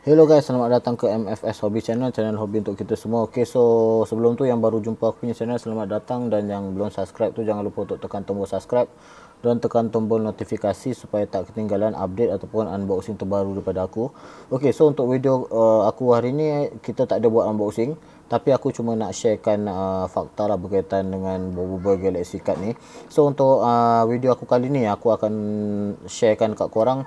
Hello guys, selamat datang ke MFS Hobby Channel, channel hobi untuk kita semua. Okay so sebelum tu yang baru jumpa aku punya channel, selamat datang dan yang belum subscribe tu jangan lupa untuk tekan tombol subscribe dan tekan tombol notifikasi supaya tak ketinggalan update ataupun unboxing terbaru daripada aku. Okay so untuk video uh, aku hari ni kita tak ada buat unboxing, tapi aku cuma nak sharekan uh, fakta lah berkaitan dengan beberapa Galaxy Card ni. So untuk uh, video aku kali ni aku akan sharekan kat korang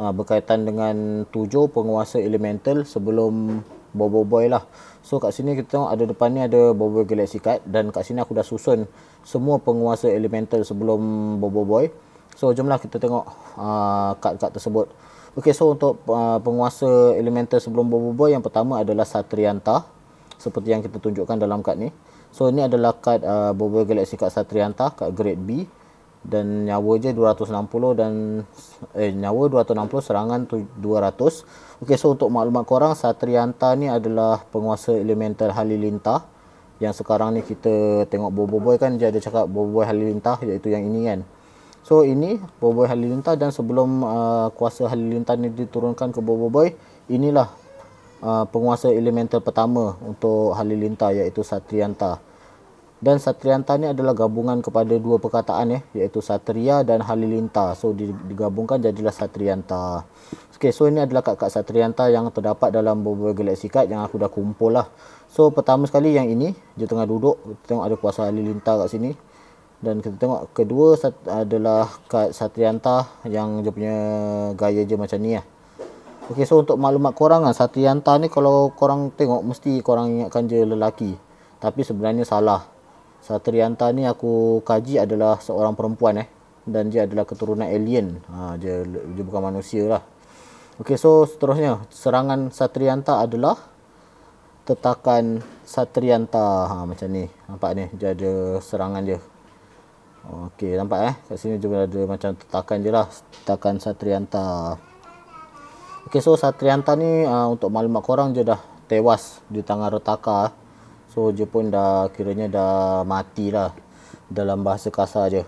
uh, berkaitan dengan tujuh penguasa elemental sebelum Boboiboy lah. So kat sini kita tengok ada depan ni ada Boboiboy Galaxy Card dan kat sini aku dah susun semua penguasa elemental sebelum Boboiboy. So jomlah kita tengok ha, kad-kad uh, tersebut. Okey so untuk uh, penguasa elemental sebelum Boboiboy yang pertama adalah Satrianta seperti yang kita tunjukkan dalam kad ni. So ini adalah kad uh, Boboiboy Galaxy Card Satrianta kad grade B dan nyawa je 260 dan eh nyawa 260 serangan 200. Okey so untuk maklumat korang Satrianta ni adalah penguasa elemental halilintar yang sekarang ni kita tengok Boboiboy kan dia ada cakap Boboiboy halilintar iaitu yang ini kan. So ini Boboiboy halilintar dan sebelum uh, kuasa halilintar ni diturunkan ke Boboiboy inilah uh, penguasa elemental pertama untuk halilintar iaitu Satrianta dan Satrianta ni adalah gabungan kepada dua perkataan ya iaitu Satria dan Halilintar so digabungkan jadilah Satrianta Okay, so ini adalah kad-kad Satrianta yang terdapat dalam beberapa galaxy card yang aku dah kumpul lah so pertama sekali yang ini dia tengah duduk kita tengok ada kuasa Halilintar kat sini dan kita tengok kedua adalah kad Satrianta yang dia punya gaya je macam ni lah Okay, so untuk maklumat korang kan Satrianta ni kalau korang tengok mesti korang ingatkan je lelaki tapi sebenarnya salah Satrianta ni aku kaji adalah seorang perempuan eh dan dia adalah keturunan alien. Ha dia dia bukan manusia lah. Okey so seterusnya serangan Satrianta adalah tetakan Satrianta. Ha macam ni. Nampak ni dia ada serangan dia. Okey nampak eh kat sini juga ada macam tetakan dia lah tetakan Satrianta. Okey so Satrianta ni uh, untuk maklumat korang dia dah tewas di tangan Retaka. Eh. So Jepun dah kiranya dah mati lah dalam bahasa kasar je.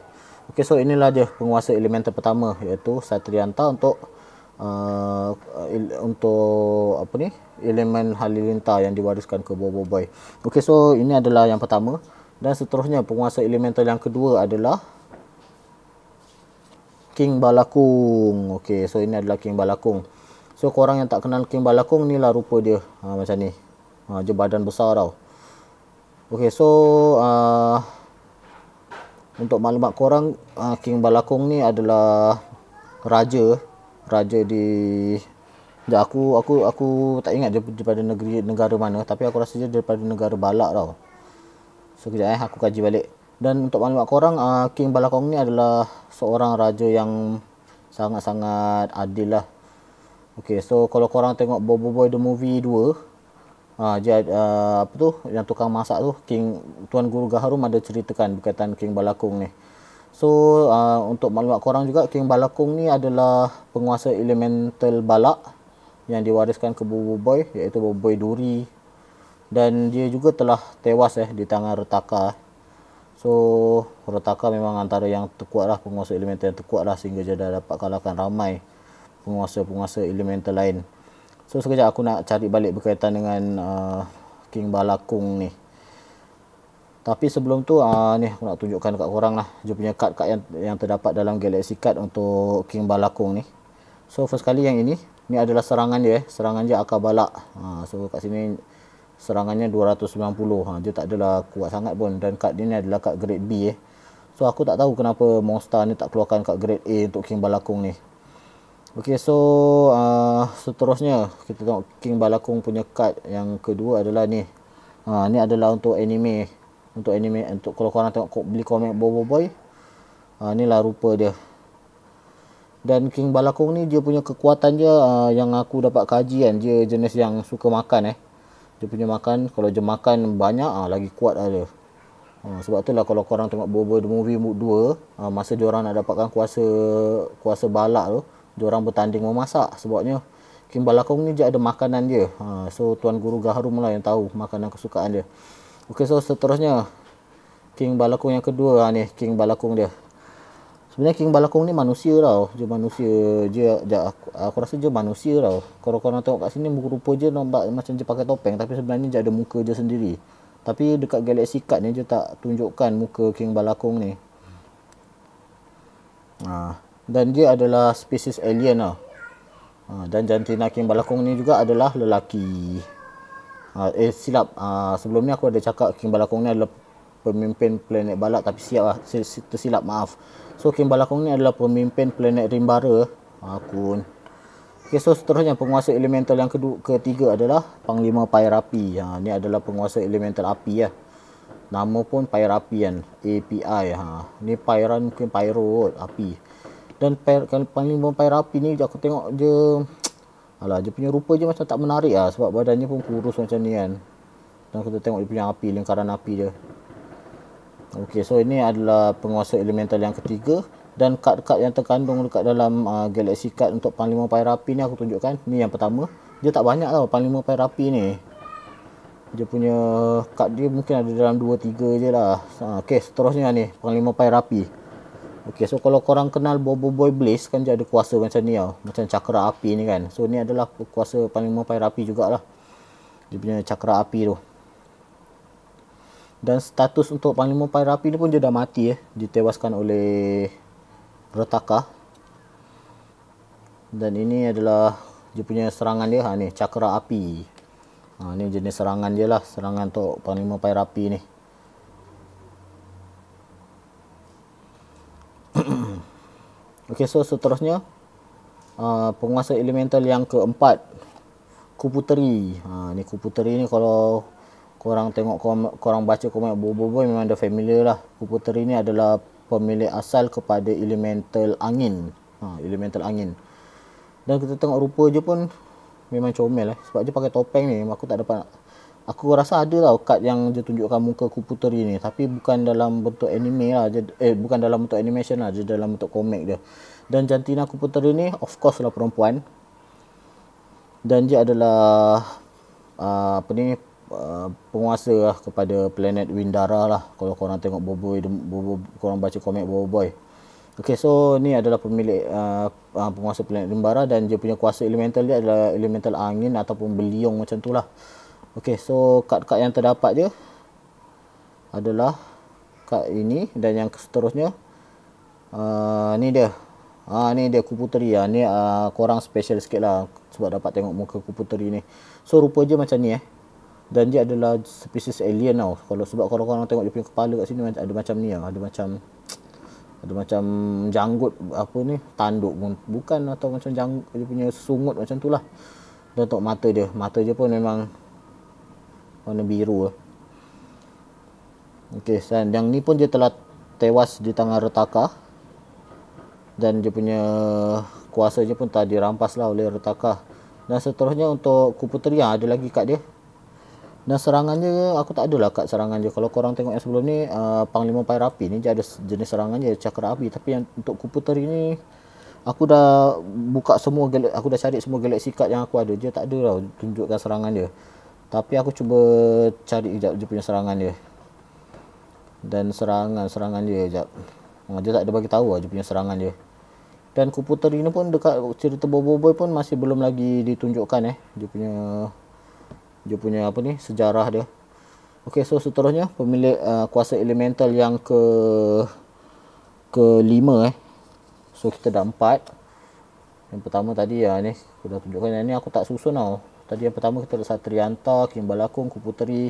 Okey so inilah dia penguasa elemental pertama iaitu Satrianta untuk uh, il, untuk apa ni? Elemen Halilintar yang diwariskan ke Bobo Boy. Okey so ini adalah yang pertama dan seterusnya penguasa elemental yang kedua adalah King Balakung. Okey so ini adalah King Balakung. So korang yang tak kenal King Balakung ni lah rupa dia ha, macam ni. Ha, dia badan besar tau. Okay so uh, untuk maklumat korang uh, King Balakong ni adalah raja raja di ya, aku aku aku tak ingat dia daripada negeri negara mana tapi aku rasa dia daripada negara Balak tau. So kejap eh aku kaji balik. Dan untuk maklumat korang uh, King Balakong ni adalah seorang raja yang sangat-sangat adil lah. Okay, so kalau korang tengok Boboiboy The Movie 2, Ah uh, apa tu yang tukang masak tu King Tuan Guru Gaharum ada ceritakan berkaitan King Balakung ni. So uh, untuk maklumat korang juga King Balakung ni adalah penguasa elemental balak yang diwariskan ke Bobo Boy iaitu Bobo Boy Duri dan dia juga telah tewas eh di tangan Retaka. Eh. So Retaka memang antara yang terkuat lah penguasa elemental yang terkuat lah sehingga dia dah dapat kalahkan ramai penguasa-penguasa elemental lain. So sekejap aku nak cari balik berkaitan dengan uh, King Balakung ni. Tapi sebelum tu uh, ni aku nak tunjukkan dekat korang lah. Dia punya card-card yang, yang terdapat dalam Galaxy Card untuk King Balakung ni. So first kali yang ini. Ni adalah serangan dia eh. Serangan dia akar balak. Ha, so kat sini serangannya 290. Ha, dia tak adalah kuat sangat pun. Dan card dia ni adalah card grade B eh. So aku tak tahu kenapa Monster ni tak keluarkan card grade A untuk King Balakung ni. Okey so uh, seterusnya kita tengok King Balakung punya card yang kedua adalah ni. Ha uh, ni adalah untuk anime. Untuk anime untuk kalau korang tengok beli komik Bobo Boy. Ha uh, inilah rupa dia. Dan King Balakung ni dia punya kekuatan dia uh, yang aku dapat kaji kan dia jenis yang suka makan eh. Dia punya makan kalau dia makan banyak uh, lagi kuat lah dia. Ha, sebab itulah kalau korang tengok Boboiboy The Movie Mood 2 ha, ah, Masa diorang nak dapatkan kuasa Kuasa balak tu diorang bertanding memasak sebabnya Kimbal Lakong ni je ada makanan dia. Ha, so Tuan Guru Gaharum lah yang tahu makanan kesukaan dia. Okey so seterusnya King Balakung yang kedua ha, ni King Balakung dia. Sebenarnya King Balakung ni manusia tau. Dia manusia je aku, aku rasa dia manusia tau. Kalau korang tengok kat sini muka rupa je nampak macam dia pakai topeng tapi sebenarnya dia ada muka dia sendiri. Tapi dekat Galaxy Card ni dia tak tunjukkan muka King Balakung ni. Ah dan dia adalah spesies alien lah. Ha, dan jantina King Balakong ni juga adalah lelaki. Ha, eh silap. Ha, sebelum ni aku ada cakap King Balakong ni adalah pemimpin planet balak tapi siap lah. Tersilap maaf. So King Balakong ni adalah pemimpin planet Rimbara. Akun. Ha, okay, so seterusnya penguasa elemental yang kedua, ketiga adalah Panglima Pairapi. Ha, ni adalah penguasa elemental api ya. Nama pun Pairapi API. Ha. Ni Pairan mungkin Pairo kot. Api dan pair kan paling bom pair rapi ni aku tengok je alah dia punya rupa je macam tak menarik lah sebab badannya pun kurus macam ni kan dan kita tengok dia punya api lingkaran api dia. Okey, so ini adalah penguasa elemental yang ketiga dan kad-kad yang terkandung dekat dalam uh, galaxy card untuk panglima pair api ni aku tunjukkan ni yang pertama dia tak banyak tau panglima pair api ni dia punya kad dia mungkin ada dalam 2-3 je lah uh, ha, ok seterusnya ni panglima pair api Okey, so kalau korang kenal Bobo Boy Blaze kan dia ada kuasa macam ni tau. Macam cakra api ni kan. So ni adalah kuasa paling mempunyai api jugalah. Dia punya cakra api tu. Dan status untuk panglima pair rapi ni pun dia dah mati eh. Ditewaskan oleh Rotaka. Dan ini adalah dia punya serangan dia. Ha ni, cakra api. Ha ni jenis serangan dia lah. Serangan untuk panglima pair rapi ni. Okey, so seterusnya uh, penguasa elemental yang keempat Kuputeri. Ha uh, ni Kuputeri ni kalau korang tengok korang baca komen bobo-bobo memang dah familiar lah. Kuputeri ni adalah pemilik asal kepada elemental angin. Ha elemental angin. Dan kita tengok rupa je pun memang comel lah. Sebab dia pakai topeng ni aku tak dapat Aku rasa ada tau lah kad yang dia tunjukkan muka ku puteri ni tapi bukan dalam bentuk anime lah dia, eh bukan dalam bentuk animation lah dia dalam bentuk komik dia. Dan jantina komputer puteri ni of course lah perempuan. Dan dia adalah uh, apa ni uh, penguasa lah kepada planet Windara lah kalau korang tengok Boboy Bobo, korang baca komik Boboy. Okay so ni adalah pemilik uh, penguasa planet Windara dan dia punya kuasa elemental dia adalah elemental angin ataupun beliung macam tu lah. Okey, so kad-kad yang terdapat je adalah kad ini dan yang seterusnya uh, ni dia Ah ha, ni dia kuputeri ah ha. ni uh, korang special sikit lah sebab dapat tengok muka kupu teri ni. So rupa je macam ni eh. Dan dia adalah species alien tau. Kalau sebab korang korang tengok dia punya kepala kat sini ada macam ni ah, ada macam ada macam janggut apa ni tanduk pun bukan atau macam janggut dia punya sungut macam tu lah. Dan tengok mata dia, mata dia pun memang warna biru ok dan yang ni pun dia telah tewas di tangan retaka dan dia punya kuasanya pun telah dirampas lah oleh retaka dan seterusnya untuk kuputeri yang ah, ada lagi kat dia dan serangannya aku tak adalah kat serangan dia kalau korang tengok yang sebelum ni uh, panglima pai rapi ni dia ada jenis serangannya cakra api tapi yang untuk kuputeri ni aku dah buka semua aku dah cari semua galaxy card yang aku ada dia tak ada lah tunjukkan serangan dia tapi aku cuba cari kejap dia punya serangan dia. Dan serangan serangan dia kejap. Ah, dia tak ada bagi tahu aja lah punya serangan dia. Dan Kuputeri ini pun dekat cerita Boboiboy pun masih belum lagi ditunjukkan eh dia punya dia punya apa ni sejarah dia. Okey so seterusnya pemilik uh, kuasa elemental yang ke ke-5 eh. So kita dah 4. Yang pertama tadi ya ni aku dah tunjukkan yang ni aku tak susun tau tadi yang pertama kita ada Satrianta, Kimbalakung, Kuputeri.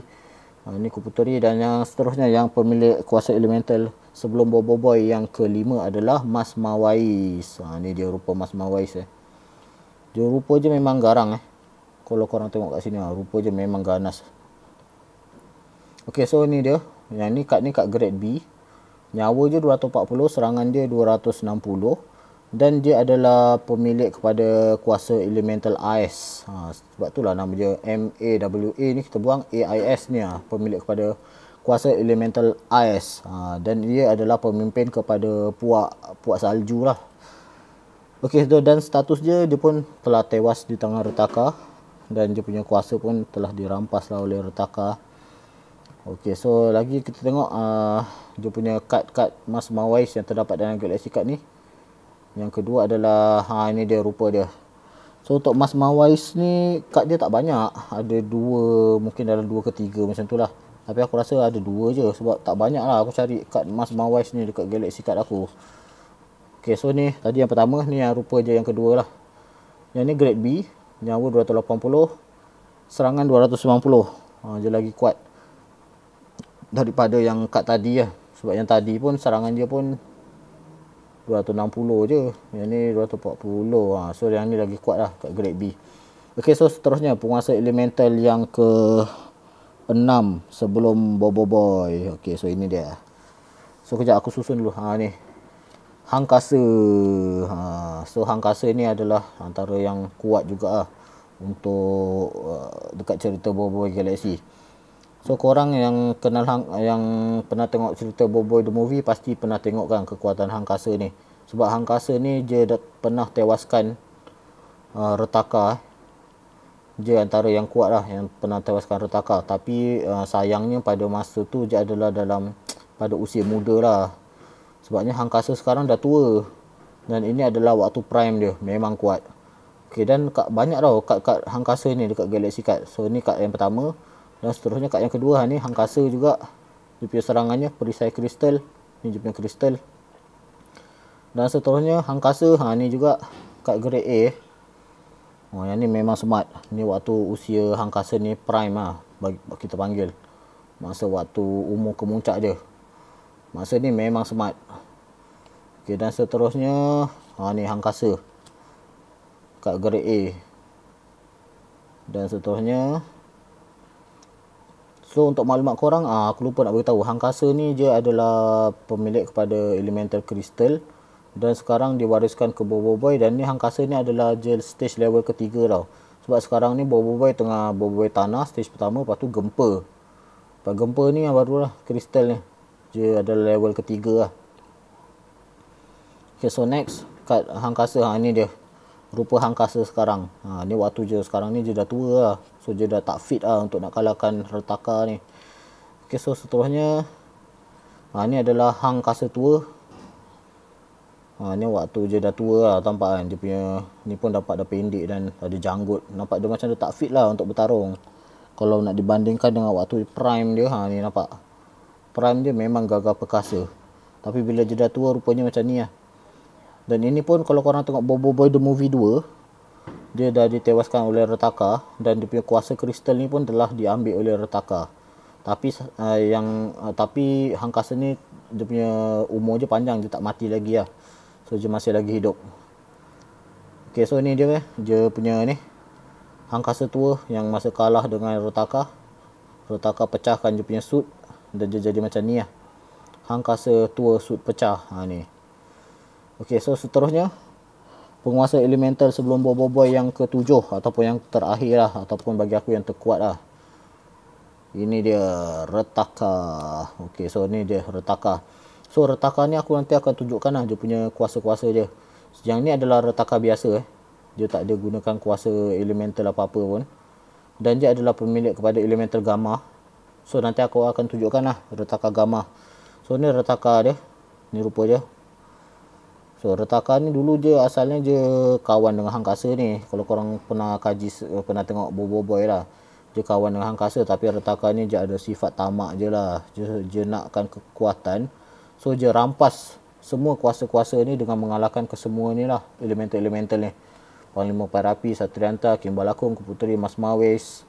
Ha, ini Kuputeri dan yang seterusnya yang pemilik kuasa elemental sebelum Boboiboy yang kelima adalah Mas Mawais. Ha, ini dia rupa Mas Mawais eh. Dia rupa je memang garang eh. Kalau korang tengok kat sini ha, rupa je memang ganas. Okey so ni dia. Yang ni kad ni kad grade B. Nyawa je 240, serangan dia 260 dan dia adalah pemilik kepada kuasa Elemental Ice ha, sebab itulah nama dia MAWA ni kita buang AIS ni lah pemilik kepada kuasa Elemental Ice ha, dan dia adalah pemimpin kepada puak puak salju lah ok so dan status dia dia pun telah tewas di tangan retaka dan dia punya kuasa pun telah dirampas lah oleh retaka ok so lagi kita tengok uh, dia punya kad-kad mas mawais yang terdapat dalam galaxy card ni yang kedua adalah ha ini dia rupa dia. So untuk Mas Mawais ni kad dia tak banyak. Ada dua mungkin dalam dua ke tiga macam tu lah. Tapi aku rasa ada dua je sebab tak banyak lah aku cari kad Mas Mawais ni dekat Galaxy Card aku. Okay so ni tadi yang pertama ni yang rupa je yang kedua lah. Yang ni grade B. Nyawa 280. Serangan 290. Ha, dia lagi kuat. Daripada yang kad tadi lah. Sebab yang tadi pun serangan dia pun 260 je. Yang ni 240. Ha. So yang ni lagi kuat lah kat grade B. Okay so seterusnya penguasa elemental yang ke 6 sebelum Bobo Boy. Okay so ini dia. So kejap aku susun dulu. Ha ni. Hangkasa. Ha. So hangkasa ni adalah antara yang kuat juga lah. Untuk uh, dekat cerita Bobo Boy Galaxy. So korang yang kenal hang yang pernah tengok cerita BoBoiBoy the movie pasti pernah tengok kan kekuatan Hang ni. Sebab Hang ni dia dah pernah tewaskan uh, Retaka. Dia antara yang kuat lah yang pernah tewaskan Retaka. Tapi uh, sayangnya pada masa tu dia adalah dalam pada usia muda lah. Sebabnya Hang sekarang dah tua. Dan ini adalah waktu prime dia. Memang kuat. Okay, dan kat, banyak tau kad-kad Hang Kasa ni dekat Galaxy Card. So ni kad yang pertama dan seterusnya kat yang kedua ni angkasa juga dia punya serangannya perisai kristal ni dia punya kristal dan seterusnya angkasa ha ni juga kat grade A oh yang ni memang smart ni waktu usia angkasa ni prime ah bagi kita panggil masa waktu umur kemuncak dia masa ni memang smart Okay, dan seterusnya ha ni angkasa kat grade A dan seterusnya So untuk maklumat korang uh, aku lupa nak beritahu Hangkasa ni dia adalah pemilik kepada Elemental Crystal dan sekarang dia wariskan ke Bobo Boy dan ni Hangkasa ni adalah je stage level ketiga tau. Sebab sekarang ni Bobo Boy tengah Bobo Boy tanah stage pertama lepas tu gempa. Lepas gempa ni yang barulah Crystal ni. Dia adalah level ketiga lah. Okay so next kat Hangkasa ha, ni dia rupa Hang sekarang. Ha, ni waktu je sekarang ni dia dah tua lah. So dia dah tak fit lah untuk nak kalahkan retaka ni. Okay so seterusnya. Ha, ni adalah Hang Kasa tua. Ha, ni waktu je dah tua lah tampak kan. Dia punya ni pun dapat dah pendek dan ada janggut. Nampak dia macam dia tak fit lah untuk bertarung. Kalau nak dibandingkan dengan waktu prime dia. Ha, ni nampak. Prime dia memang gagal perkasa. Tapi bila dia dah tua rupanya macam ni lah. Dan ini pun kalau korang tengok Bobo Boy The Movie 2 Dia dah ditewaskan oleh Retaka Dan dia punya kuasa kristal ni pun telah diambil oleh Retaka Tapi uh, yang uh, tapi Hangkasa ni Dia punya umur je panjang Dia tak mati lagi lah So dia masih lagi hidup Okay so ni dia eh Dia punya ni Hangkasa tua yang masa kalah dengan Retaka. Retaka pecahkan dia punya suit Dan dia jadi macam ni lah Hangkasa tua suit pecah ha, ni. Okey, so seterusnya penguasa elemental sebelum Boboiboy yang ketujuh ataupun yang terakhir lah ataupun bagi aku yang terkuat lah. Ini dia Retaka. Okey, so ni dia Retaka. So Retaka ni aku nanti akan tunjukkan lah dia punya kuasa-kuasa dia. Yang ni adalah Retaka biasa eh. Dia tak ada gunakan kuasa elemental apa-apa pun. Dan dia adalah pemilik kepada elemental Gamma. So nanti aku akan tunjukkan lah Retaka Gamma. So ni Retaka dia. Ni rupa dia. So retaka ni dulu je asalnya je kawan dengan hangkasa ni. Kalau korang pernah kaji eh, pernah tengok Boboiboy lah. Dia kawan dengan hangkasa tapi retaka ni dia ada sifat tamak je lah. Je dia nakkan kekuatan. So je rampas semua kuasa-kuasa ni dengan mengalahkan kesemua ni lah. Elemental-elemental ni. Panglima Parapi, Satrianta, Kimbalakung, Keputeri, Mas Mawes.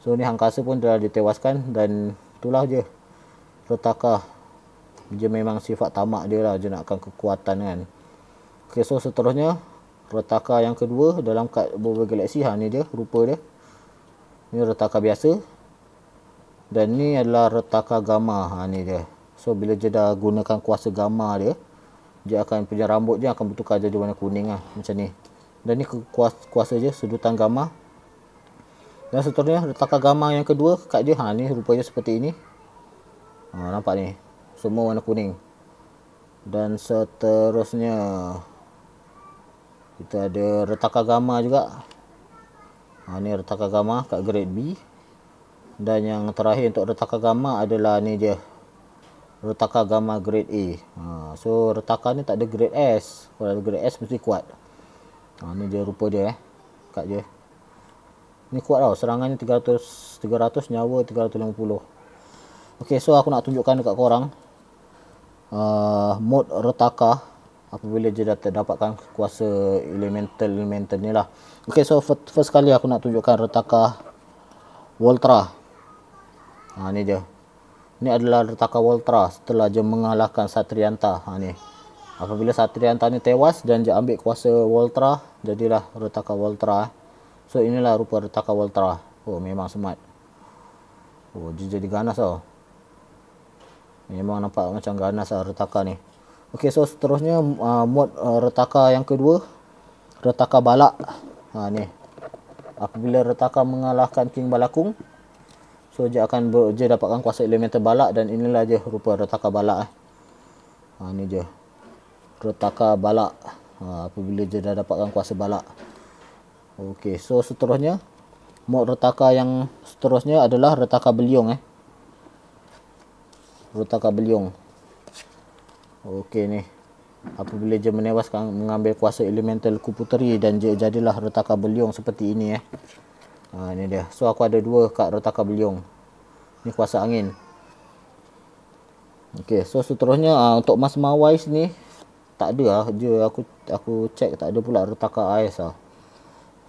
So ni hangkasa pun telah ditewaskan dan itulah je. Retaka dia memang sifat tamak dia lah. Dia nakkan kekuatan kan. Okay, so seterusnya retaka yang kedua dalam kad Bulbul Galaxy ha ni dia rupa dia. Ni retaka biasa. Dan ni adalah retaka gamma ha ni dia. So bila dia dah gunakan kuasa gamma dia, dia akan punya rambut dia akan bertukar jadi warna kuning ah macam ni. Dan ni kuasa, kuasa je sudutan gamma. Dan seterusnya retaka gamma yang kedua kat dia ha ni rupanya seperti ini. Ha, nampak ni. Semua warna kuning. Dan seterusnya kita ada retak agama juga ha, ni retak agama kat grade B dan yang terakhir untuk retak agama adalah ni je retak agama grade A ha, so retakan ni tak ada grade S kalau ada grade S mesti kuat ha, ni je rupa dia eh kat je ni kuat tau serangannya 300 300 nyawa 350 ok so aku nak tunjukkan dekat korang uh, mode retakah apabila dia dah terdapatkan kuasa elemental elemental ni lah ok so first, first kali aku nak tunjukkan retaka Voltra ha ni dia ni adalah retaka Voltra setelah dia mengalahkan Satrianta ha ni apabila Satrianta ni tewas dan dia ambil kuasa Voltra jadilah retaka Voltra eh. so inilah rupa retaka Voltra oh memang smart oh dia jadi ganas tau oh. memang nampak macam ganas lah retaka ni Okey so seterusnya uh, mod uh, retaka yang kedua retaka balak. Ha ni. Apabila retaka mengalahkan king balakung so dia akan dia dapatkan kuasa elemental balak dan inilah je rupa retaka balak eh. Ha ni je. Retaka balak. Ha apabila dia dah dapatkan kuasa balak. Okey so seterusnya mod retaka yang seterusnya adalah retaka beliung eh. Retaka beliung. Okey ni. Apabila je menewaskan mengambil kuasa elemental kuputeri dan je jadilah retaka beliung seperti ini eh. Ha ni dia. So aku ada dua kat retaka beliung. Ni kuasa angin. Okey, so seterusnya uh, untuk Mas Mawais ni tak ada lah. Je aku aku check tak ada pula retaka ais lah.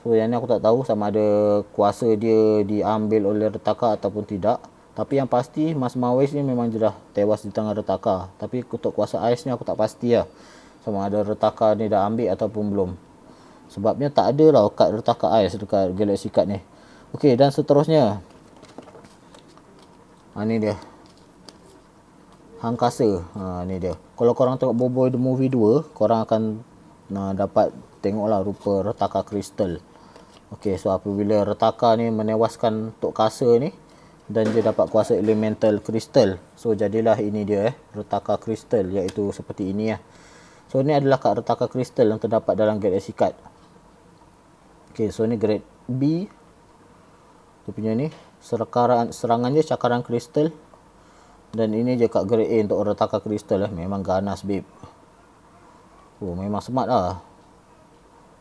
So yang ni aku tak tahu sama ada kuasa dia diambil oleh retaka ataupun tidak. Tapi yang pasti Mas Mawes ni memang sudah tewas di tangan retaka. Tapi untuk kuasa Ais ni aku tak pasti lah. Sama ada retaka ni dah ambil ataupun belum. Sebabnya tak ada lah kad retaka Ais dekat Galaxy Card ni. Okey dan seterusnya. Ha ni dia. Hangkasa. Ha ni dia. Kalau korang tengok Boboy The Movie 2. Korang akan nah, dapat tengok lah rupa retaka kristal. Okey so apabila retaka ni menewaskan Tok Kasa ni dan dia dapat kuasa elemental crystal. So jadilah ini dia eh, retaka crystal iaitu seperti ini eh. So ni adalah kad retaka crystal yang terdapat dalam galaxy e card. Okey, so ni grade B. Dia punya ni serakaran serangan dia cakaran crystal dan ini je kad grade A untuk retaka crystal eh. Memang ganas babe. Oh, memang smart lah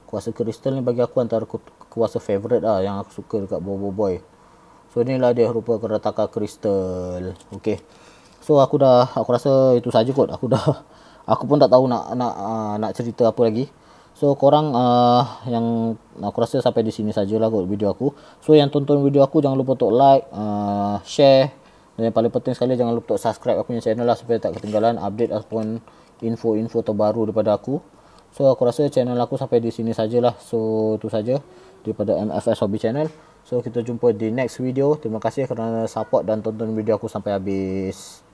Kuasa crystal ni bagi aku antara kuasa favorite lah yang aku suka dekat Bobo Boy. -Bo -Bo. So ni lah dia rupa keretakan kristal. Okey. So aku dah aku rasa itu saja kot. Aku dah aku pun tak tahu nak nak uh, nak cerita apa lagi. So korang uh, yang aku rasa sampai di sini sajalah kot video aku. So yang tonton video aku jangan lupa untuk like, uh, share dan yang paling penting sekali jangan lupa untuk subscribe aku punya channel lah supaya tak ketinggalan update ataupun info-info terbaru daripada aku. So aku rasa channel aku sampai di sini sajalah. So itu saja daripada MFS Hobby Channel. So kita jumpa di next video. Terima kasih kerana support dan tonton video aku sampai habis.